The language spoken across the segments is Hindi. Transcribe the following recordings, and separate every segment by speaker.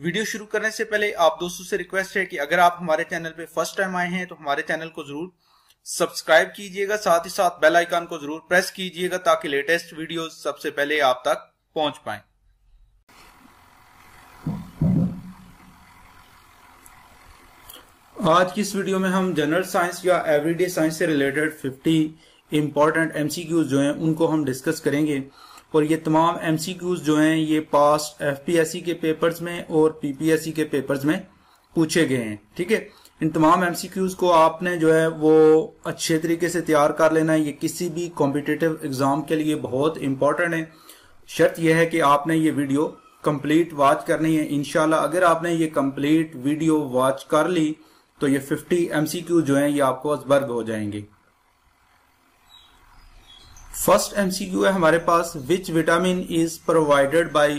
Speaker 1: वीडियो शुरू करने से पहले आप दोस्तों से रिक्वेस्ट है कि अगर आप हमारे चैनल पे फर्स्ट टाइम आए हैं तो हमारे चैनल को जरूर सब्सक्राइब कीजिएगा साथ ही साथ बेल आइकन को जरूर प्रेस कीजिएगा ताकि लेटेस्ट वीडियो सबसे पहले आप तक पहुंच पाए आज की इस वीडियो में हम जनरल साइंस या एवरीडे साइंस से रिलेटेड 50 इंपॉर्टेंट एमसीक्यूज जो हैं उनको हम डिस्कस करेंगे और ये तमाम एम जो हैं ये पास एफ के पेपर्स में और सी के पेपर्स में पूछे गए हैं ठीक है इन तमाम एम को आपने जो है वो अच्छे तरीके से तैयार कर लेना है ये किसी भी कॉम्पिटेटिव एग्जाम के लिए बहुत इंपॉर्टेंट है शर्त यह है कि आपने ये वीडियो कंप्लीट वॉच करनी है इनशाला अगर आपने ये कंप्लीट वीडियो वॉच कर ली तो ये 50 एमसीक्यू जो हैं ये आपको असबर्ग हो जाएंगे फर्स्ट एमसीक्यू है हमारे पास which vitamin is provided by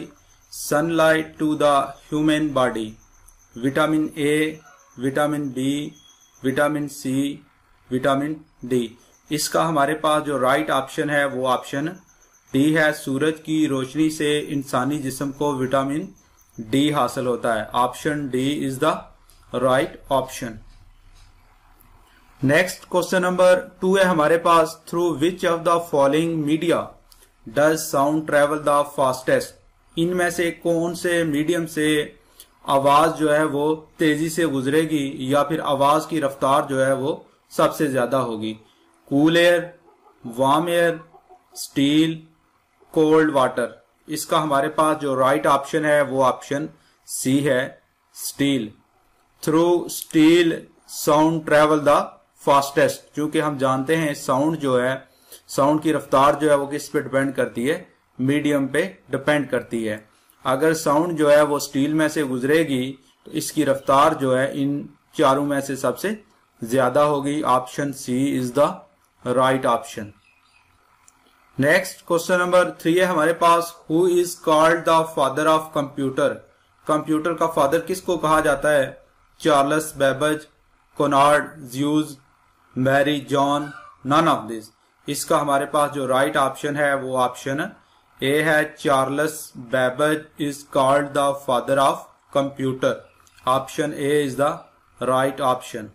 Speaker 1: sunlight to the human body vitamin A vitamin B vitamin C vitamin D इसका हमारे पास जो राइट right ऑप्शन है वो ऑप्शन डी है सूरज की रोशनी से इंसानी जिस्म को विटामिन डी हासिल होता है option D is the right option next question number two है हमारे पास through which of the following media does sound travel the fastest इनमें से कौन से मीडियम से आवाज जो है वो तेजी से गुजरेगी या फिर आवाज की रफ्तार जो है वो सबसे ज्यादा होगी cool air warm air steel cold water इसका हमारे पास जो राइट right ऑप्शन है वो ऑप्शन सी है steel through steel sound travel the fastest क्योंकि हम जानते हैं साउंड जो है साउंड की रफ्तार जो है वो किस पे डिपेंड करती है मीडियम पे डिपेंड करती है अगर साउंड जो है वो स्टील में से गुजरेगी तो इसकी रफ्तार जो है इन चारों में से सबसे ज्यादा होगी option C is the right option next question number three है हमारे पास who is called the father of computer computer का फादर किसको कहा जाता है Charles Babbage Konrad Zuse Mary John none of this इसका हमारे पास जो राइट right ऑप्शन है वो ऑप्शन ए है Charles Babbage is called the father of computer option A is the right option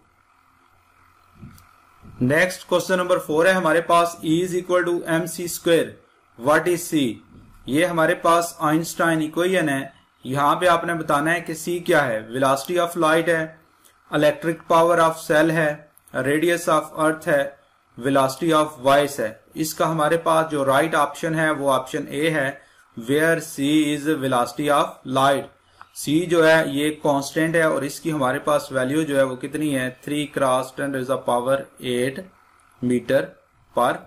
Speaker 1: next question number four है हमारे पास E is equal to M C square what is C ये हमारे पास आइंस्टाइन इक्वेशन है यहाँ पे आपने बताना है कि सी क्या है विलासिटी ऑफ लाइट है इलेक्ट्रिक पावर ऑफ सेल है रेडियस ऑफ अर्थ है वेलोसिटी ऑफ वाइस है इसका हमारे पास जो राइट right ऑप्शन है वो ऑप्शन ए है where C is velocity of light C जो है ये कांस्टेंट है और इसकी हमारे पास वैल्यू जो है वो कितनी है three cross ten is a power eight metre per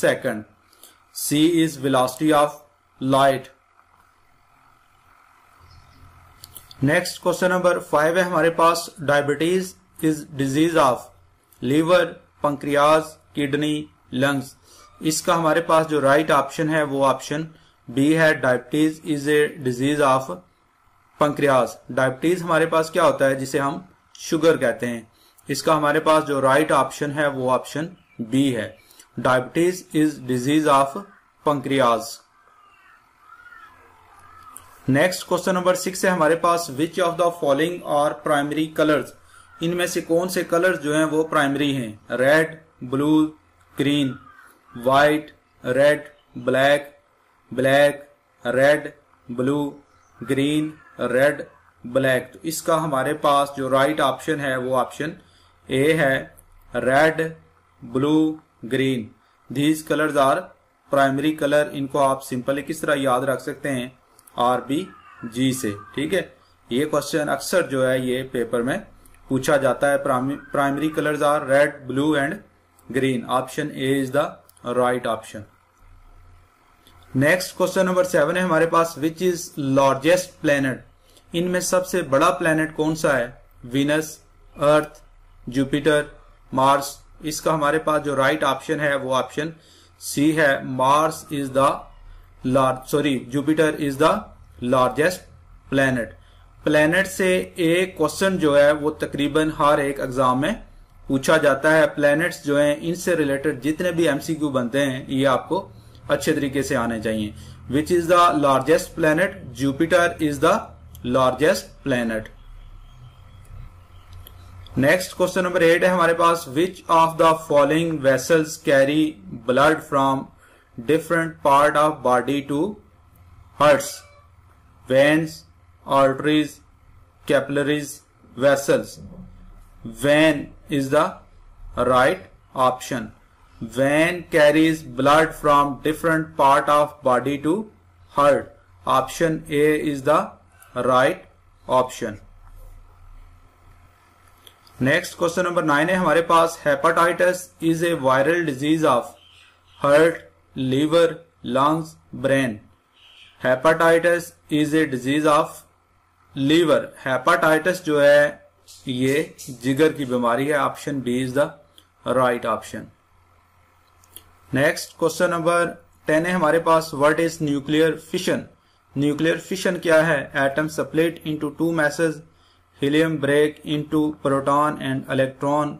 Speaker 1: second C is velocity of light next question number five है हमारे पास diabetes is disease of liver pancreas kidney lungs इसका हमारे पास जो राइट right ऑप्शन है वो ऑप्शन बी है diabetes is a disease of pancreas diabetes हमारे पास क्या होता है जिसे हम शुगर कहते हैं इसका हमारे पास जो राइट right ऑप्शन है वो ऑप्शन बी है diabetes is disease of pancreas next question number six है हमारे पास which of the following are primary colours इनमें से कौन से कलर जो हैं वो प्राइमरी हैं red blue green white red black black red blue green red black तो इसका हमारे पास जो राइट right ऑप्शन है वो ऑप्शन ए है red blue green these colours are primary colour इनको आप सिंपली किस तरह याद रख सकते हैं आर बी जी से ठीक है ये क्वेश्चन अक्सर जो है ये पेपर में पूछा जाता है primary colours are red blue and green option A is the right option next question number seven है हमारे पास विच इज लार्जेस्ट प्लेनेट इनमें सबसे बड़ा प्लेनेट कौन सा है विनस अर्थ जुपिटर मार्स इसका हमारे पास जो राइट right ऑप्शन है वो ऑप्शन सी है Mars is the large sorry Jupiter is the largest planet planet से एक क्वेश्चन जो है वो तकरीबन हर एक एग्जाम में पूछा जाता है प्लैनेट्स जो हैं इनसे रिलेटेड जितने भी एमसीक्यू बनते हैं ये आपको अच्छे तरीके से आने चाहिए which is the largest planet Jupiter is the largest planet next question number eight है हमारे पास which of the following vessels carry blood from different part of body to hearts veins arteries, capillaries, vessels. Vein is the right option. Vein carries blood from different part of body to heart. Option A is the right option. Next question number nine है हमारे पास hepatitis is a viral disease of heart liver lungs brain hepatitis is a disease of liver hepatitis जो है ये जिगर की बीमारी है option B is the right option next question number ten है हमारे पास what is nuclear fission nuclear fission क्या है atom split into two masses helium break into proton and electron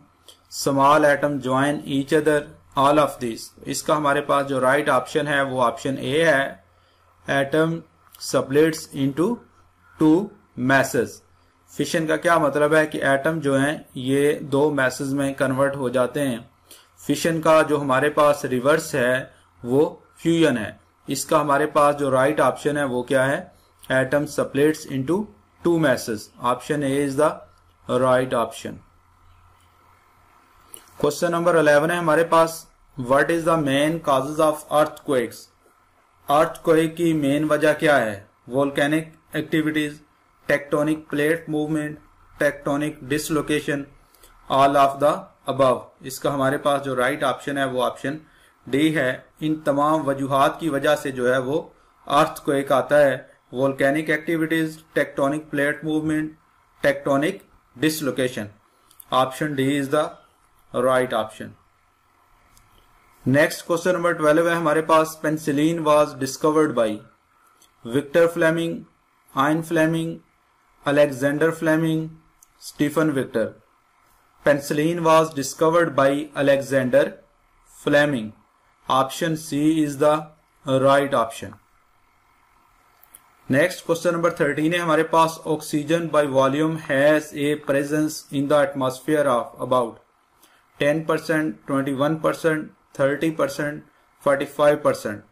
Speaker 1: small atom join each other all of this इसका हमारे पास जो right ऑप्शन है वो ऑप्शन ए है atom splits into two masses fission का क्या मतलब है कि एटम जो हैं ये दो मैसेज में कन्वर्ट हो जाते हैं फिशन का जो हमारे पास रिवर्स है वो फ्यूजन है इसका हमारे पास जो राइट right ऑप्शन है वो क्या है atom splits into two masses option A is the right option question number eleven है हमारे पास what is the main causes of earthquakes अर्थ की मेन वजह क्या है volcanic activities tectonic plate movement tectonic dislocation all of the अब इसका हमारे पास जो राइट right ऑप्शन है वो ऑप्शन डी है इन तमाम वजूहत की वजह से जो है वो अर्थ को एक आता है volcanic activities tectonic plate movement tectonic dislocation option D is the right option next question number twelve है हमारे पास penicillin was discovered by Victor Fleming Ian Fleming Alexander Fleming, Stephen Victor. Penicillin was discovered by Alexander Fleming. Option C is the right option. Next question number 13 है हमारे पास oxygen by volume has a presence in the atmosphere of about 10%, 21%, 30%, 45%.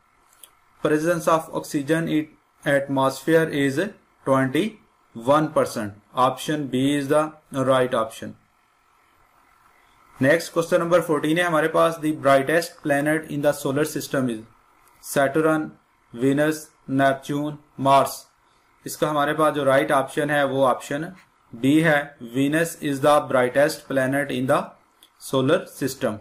Speaker 1: Presence of oxygen in atmosphere is 20. One percent option B is the right option next question number fourteen है हमारे पास the brightest planet in the solar system is Saturn Venus Neptune Mars इसका हमारे पास जो राइट right ऑप्शन है वो ऑप्शन बी है Venus is the brightest planet in the solar system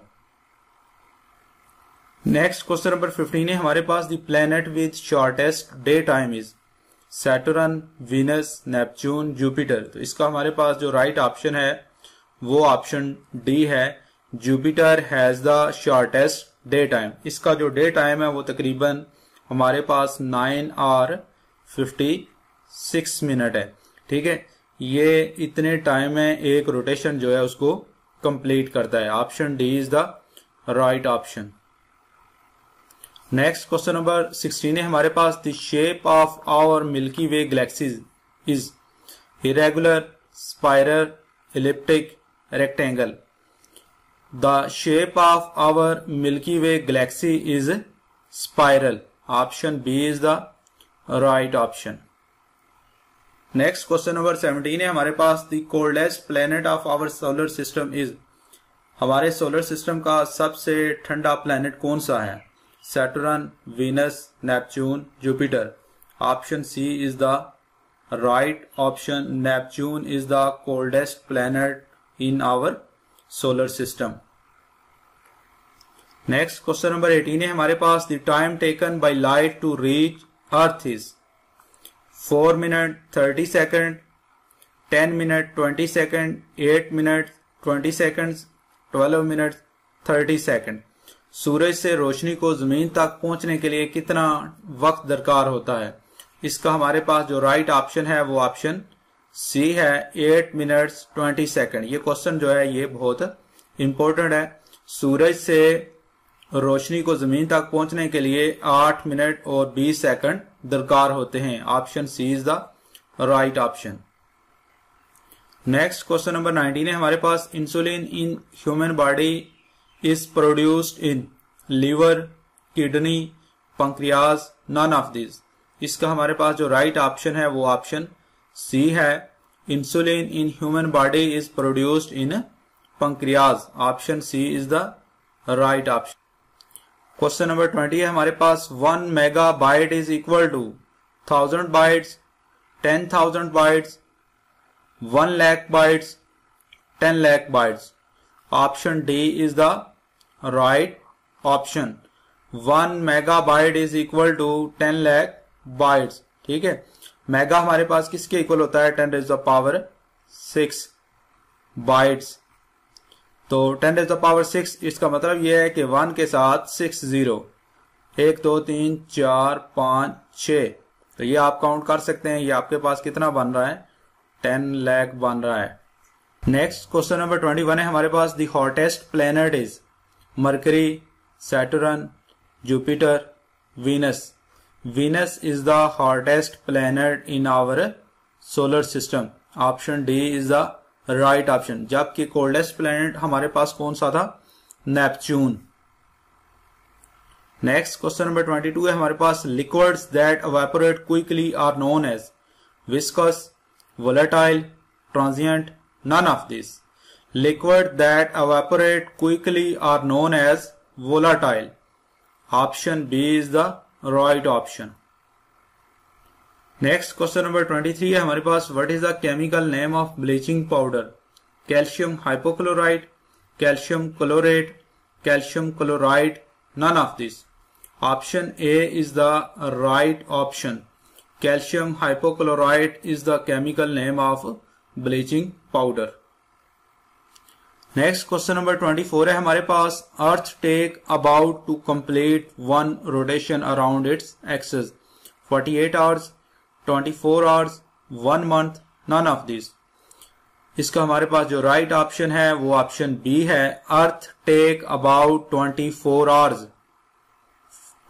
Speaker 1: next question number fifteen है हमारे पास the planet with shortest day time is Saturn Venus Neptune Jupiter तो इसका हमारे पास जो राइट right ऑप्शन है वो ऑप्शन डी है Jupiter has the shortest day time इसका जो डे टाइम है वो तकरीबन हमारे पास nine hour fifty six minute है ठीक है ये इतने टाइम में एक रोटेशन जो है उसको कंप्लीट करता है option D is the right option next question number sixteen है हमारे पास the shape of our milky way galaxies is irregular spiral elliptic rectangle the shape of our milky way galaxy is spiral option B is the right option next question number seventeen है हमारे पास the coldest planet of our solar system is हमारे सोलर सिस्टम का सबसे ठंडा प्लेनेट कौन सा है Saturn, Venus, Neptune, Jupiter. Option C is the right option. Neptune is the coldest planet in our solar system. Next question number 18. The time taken by light to reach Earth is 4 minutes 30 seconds, 10 minutes 20 seconds, 8 minutes 20 seconds, 12 minutes 30 seconds. सूरज से रोशनी को जमीन तक पहुंचने के लिए कितना वक्त दरकार होता है इसका हमारे पास जो राइट ऑप्शन है वो ऑप्शन सी है एट मिनट्स ट्वेंटी सेकेंड ये क्वेश्चन जो है ये बहुत इंपॉर्टेंट है सूरज से रोशनी को जमीन तक पहुंचने के लिए आठ मिनट और बीस सेकंड दरकार होते हैं option C is the right option next question number nineteen है हमारे पास insulin in human body is produced in liver, kidney, pancreas, none of these. इसका हमारे पास जो राइट right ऑप्शन है वो ऑप्शन सी है insulin in human body is produced in pancreas option C is the right option question number twenty है हमारे पास one mega byte is equal to thousand bytes ten thousand bytes one lakh bytes ten lakh bytes option D is the right option one mega byte is equal to ten lakh byte ठीक है मेगा हमारे पास किसके इक्वल होता है ten raise the power six bytes तो ten raise the power six इसका मतलब यह है कि वन के साथ सिक्स जीरो एक दो तीन चार पांच छ तो ये आप काउंट कर सकते हैं ये आपके पास कितना बन रहा है टेन लैख बन रहा है next question number twenty one है हमारे पास the hottest planet is Mercury Saturn Jupiter Venus Venus is the hottest planet in our solar system option D is the right option जबकि कोल्डेस्ट प्लेनेट हमारे पास कौन सा था Neptune next question number twenty two है हमारे पास liquid that evaporate quickly are known as viscous volatile transient none of this liquid that evaporate quickly are known as volatile. Option B is the right option. Next question number 23 है हमारे what is the chemical name of bleaching powder? Calcium hypochlorite, calcium chlorate, calcium chloride, none of these. Option A is the right option. Calcium hypochlorite is the chemical name of bleaching powder. Next question number twenty four है हमारे पास Earth take about to complete one rotation around its axis 48 hours four hours one month none of this इसका हमारे पास जो राइट right ऑप्शन है वो ऑप्शन बी है Earth take about 24 hours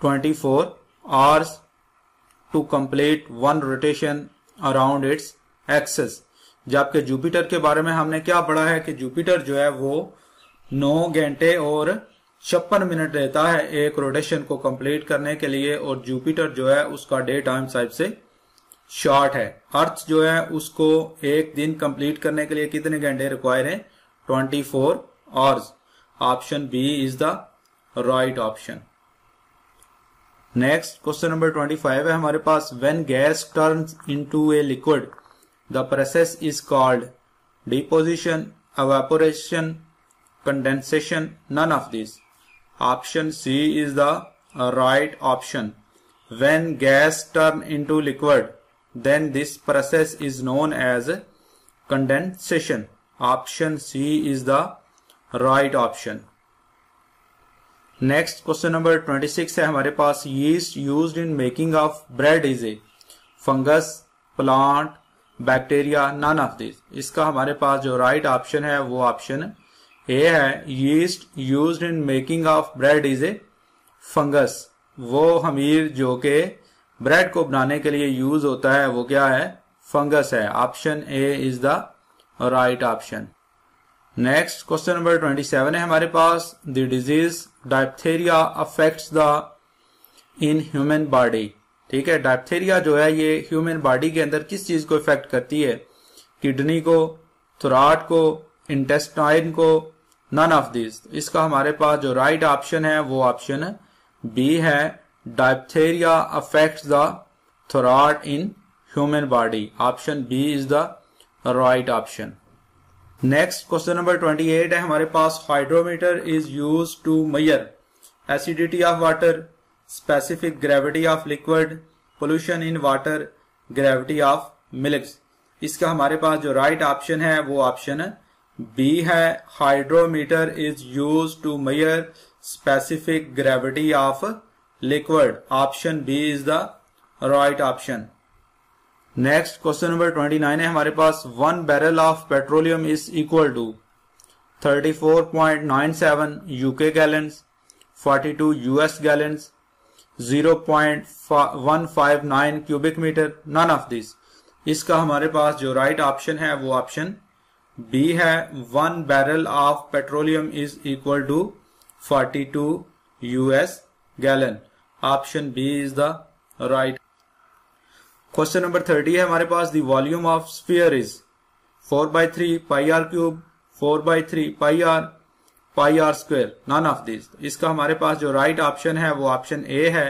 Speaker 1: four hours to complete one rotation around its axis जबकि जुपिटर के बारे में हमने क्या पढ़ा है कि जुपिटर जो है वो नौ घंटे और छप्पन मिनट रहता है एक रोटेशन को कंप्लीट करने के लिए और जुपिटर जो है उसका डे टाइम साइब से शॉर्ट है अर्थ जो है उसको एक दिन कंप्लीट करने के लिए कितने घंटे रिक्वायर है twenty four hours option B is the right option next question number twenty five है हमारे पास when gas turns into a liquid The process is called deposition, evaporation, condensation, none of these. Option C is the uh, right option. When gas turn into liquid, then this process is known as condensation. Option C is the right option. Next question number 26 है हमारे पास yeast used in making of bread is a fungus, plant. Bacteria none of this इसका हमारे पास जो राइट right ऑप्शन है वो ऑप्शन ए है yeast used in making of bread is a fungus वो हमीर जो के ब्रेड को बनाने के लिए यूज होता है वो क्या है फंगस है option A is the right option next question number twenty seven है हमारे पास the disease diphtheria affects the in human body ठीक है डायप्थेरिया जो है ये ह्यूमन बॉडी के अंदर किस चीज को इफेक्ट करती है किडनी को थुराट को इंटेस्टाइन को नन ऑफ दिस इसका हमारे पास जो राइट right ऑप्शन है वो ऑप्शन बी है diphtheria affect the throat in human body option B is the right option next question number 28 है हमारे पास hydrometer is use to measure acidity of water specific gravity of liquid pollution in water gravity of milk इसका हमारे पास जो राइट right ऑप्शन है वो ऑप्शन बी है hydrometer is use to measure specific gravity of liquid option B is the right option next question number twenty nine है हमारे पास one barrel of petroleum is equal to thirty four point nine seven UK gallons forty two US gallons 0.159 cubic metre none of this इसका हमारे पास जो राइट right ऑप्शन है वो ऑप्शन बी है one barrel of petroleum is equal to 42 US gallon option B is the right question number thirty है हमारे पास the volume of sphere is four by three pi r cube four by three pi r pi r square none of this इसका हमारे पास जो राइट right ऑप्शन है वो ऑप्शन ए है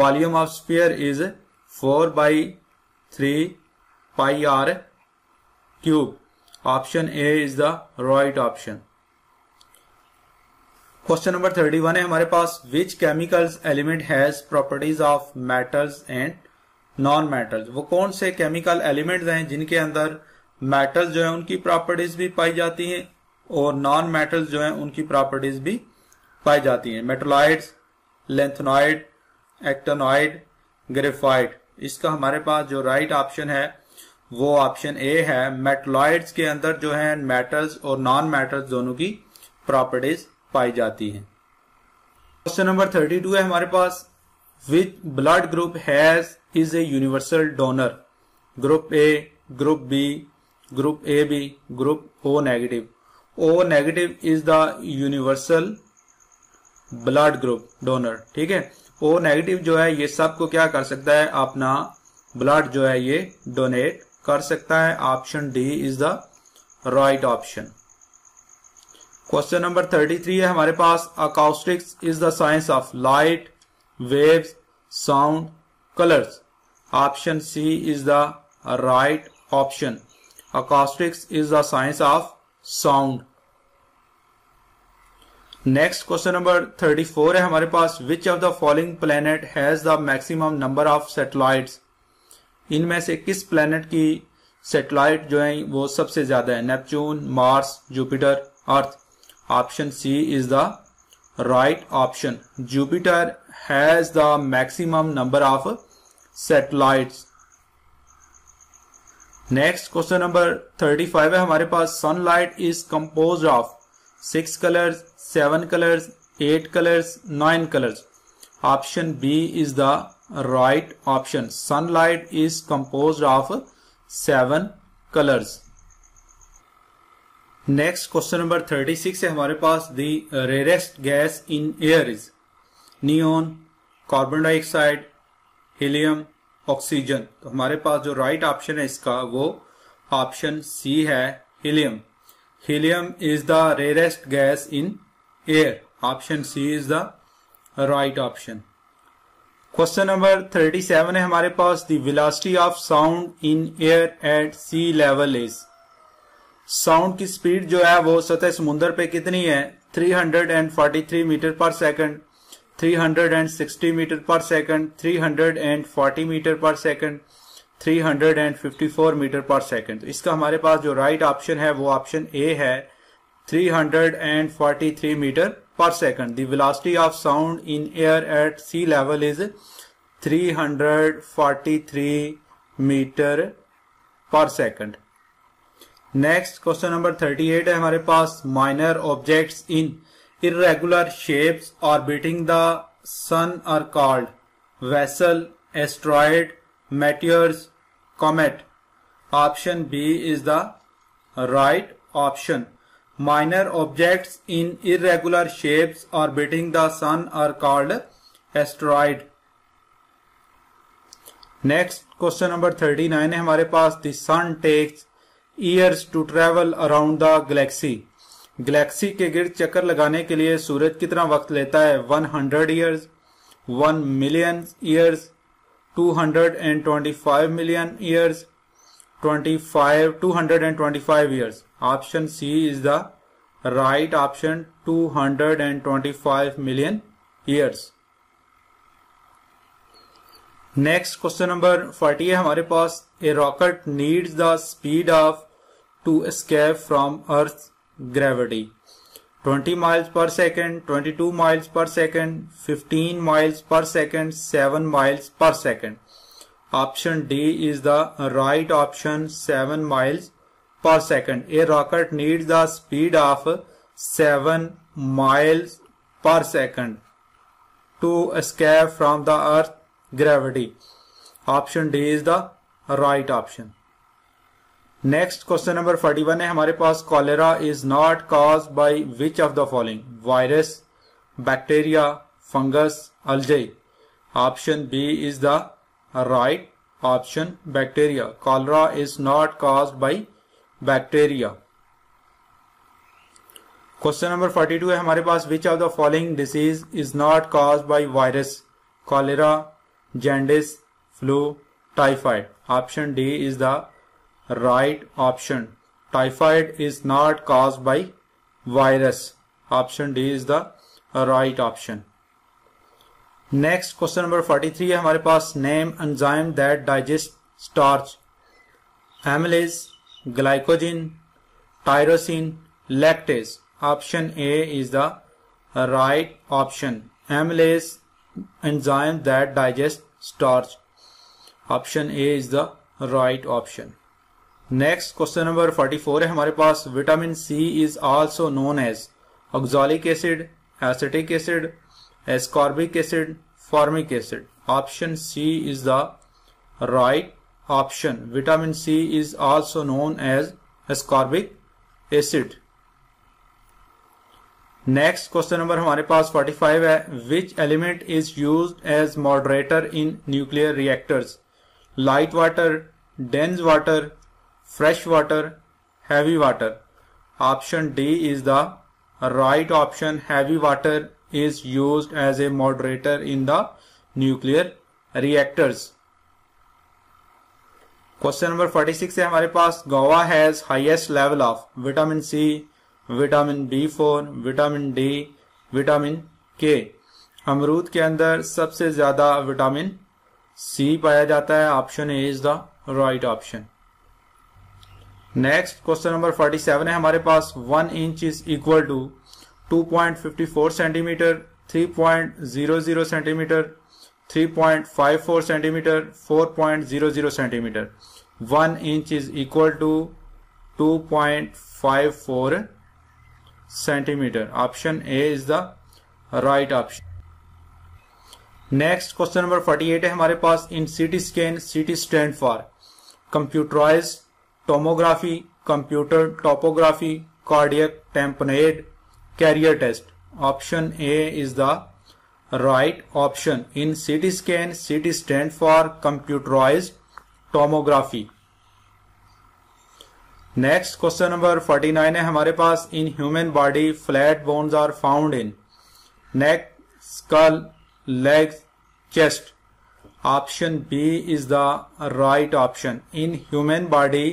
Speaker 1: volume of sphere is four by three pi r cube option A is the right option question number thirty one है हमारे पास which chemicals element has properties of metals and non metals वो कौन से केमिकल एलिमेंट्स हैं जिनके अंदर मेटल्स जो है उनकी प्रॉपर्टीज भी पाई जाती हैं और नॉन मेटल्स जो हैं उनकी प्रॉपर्टीज भी पाई जाती हैं मेटोलाइड्स लेंथनॉइड एक्टोनॉइड ग्रेफाइड इसका हमारे पास जो राइट right ऑप्शन है वो ऑप्शन ए है मेटोलाइड्स के अंदर जो है मेटल्स और नॉन मेटल्स दोनों की प्रॉपर्टीज पाई जाती हैं क्वेश्चन नंबर थर्टी टू है हमारे पास which blood group has is a universal donor group A group B group A B group O negative O negative is the universal blood group donor ठीक है ओ नेगेटिव जो है ये सबको क्या कर सकता है अपना ब्लड जो है ये डोनेट कर सकता है option D is the right option question number thirty three है हमारे पास acoustics is the science of light waves sound colours option C is the right option acoustics is the science of sound next question number 34 है हमारे पास which of the following planet has the maximum number of satellite इनमें से किस प्लेनेट की सेटेलाइट जो है वो सबसे ज्यादा है Neptune Mars Jupiter Earth option C is the right option Jupiter has the maximum number of satellite next question number 35 है हमारे पास sunlight is compose of six colours seven colours eight colours nine colours option B is the right option sunlight is compose of seven colours next question number thirty six है हमारे पास the rarest gas in air is neon carbon dioxide helium oxygen तो हमारे पास जो राइट right ऑप्शन है इसका वो ऑप्शन सी है helium helium is the rarest gas in Here option C is the right option. Question number 37 है हमारे पास the velocity of sound in air at sea level is sound की स्पीड जो है वो सतह समुद्र पे कितनी है 343 metre per second 360 metre per second 340 metre per second 354 metre per second तो इसका हमारे पास जो राइट right ऑप्शन है वो ऑप्शन ए है 343 meter per second. The velocity of sound in air at sea level is 343 meter per second. Next question number 38 है हमारे पास in irregular shapes orbiting the sun are called vessel, asteroid, meteors, comet. Option B is the right option. Minor objects in irregular shapes orbiting the sun are called asteroid next question number thirty nine है हमारे पास the sun takes years to travel around the galaxy galaxy के गिर्द चक्कर लगाने के लिए सूरज कितना वक्त लेता है one hundred years one million years two hundred and twenty five million years twenty five two hundred and twenty five years option C is the right option 225 million years. Next question number 40 हमारे पास a rocket needs the speed of to escape from Earth gravity. 20 miles per second, 22 miles per second, 15 miles per second, 7 miles per second. Option D is the right option 7 miles per second a rocket need the speed of seven mile per second to escape from the earth gravity option D is the right option next question number forty one है हमारे पास cholera is not cause by which of the following virus bacteria fungus algae option B is the right option bacteria cholera is not cause by bacteria question number 42 है हमारे पास which of the following disease is not cause by virus cholera jaundice flu typhoid option D is the right option typhoid is not cause by virus option D is the right option next question number 43 है हमारे पास name enzyme that digest starch amylase glycogen tyrosine lactase option A is the right option amylase enzyme that digest starch option A is the right option next question number 44 है हमारे पास vitamin C is also known as oxalic acid acetic acid ascorbic acid formic acid option C is the right option. Vitamin C is also known as ascorbic acid. Next question number हमारे पास Which element is used as moderator in nuclear reactors? Light water, dense water, fresh water, heavy water. Option D is the right option. Heavy water is used as a moderator in the nuclear reactors. क्वेश्चन नंबर 46 है हमारे पास guava has highest level of vitamin C vitamin B four vitamin D vitamin K अमरूद के अंदर सबसे ज्यादा विटामिन सी पाया जाता है option A is the right option next question number 47 है हमारे पास one inch is equal to 2.54 centimetre 3.00 centimetre 3.54 centimetre 4.00 centimetre 1 inch is equal to 2.54 centimetre option A is the right option next question number 48 है हमारे पास in CT scan CT stand for computerise tomography computer topography cardiac tamponade carrier test option A is the right option in CT scan CT stand for computerise tomography next question number forty nine है हमारे पास in human body flat bones are found in neck skull leg chest option B is the right option in human body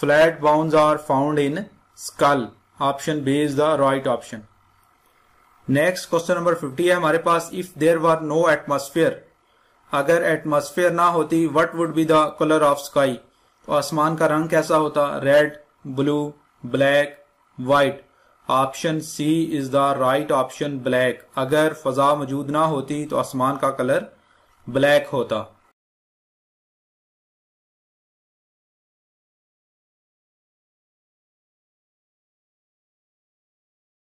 Speaker 1: flat bones are found in skull option B is the right option next question number 50 है हमारे पास if there were no atmosphere अगर एटमोस्फेयर ना होती what would be the colour of sky तो आसमान का रंग कैसा होता red blue black white option C is the right option black अगर फजा मौजूद ना होती तो आसमान का कलर ब्लैक होता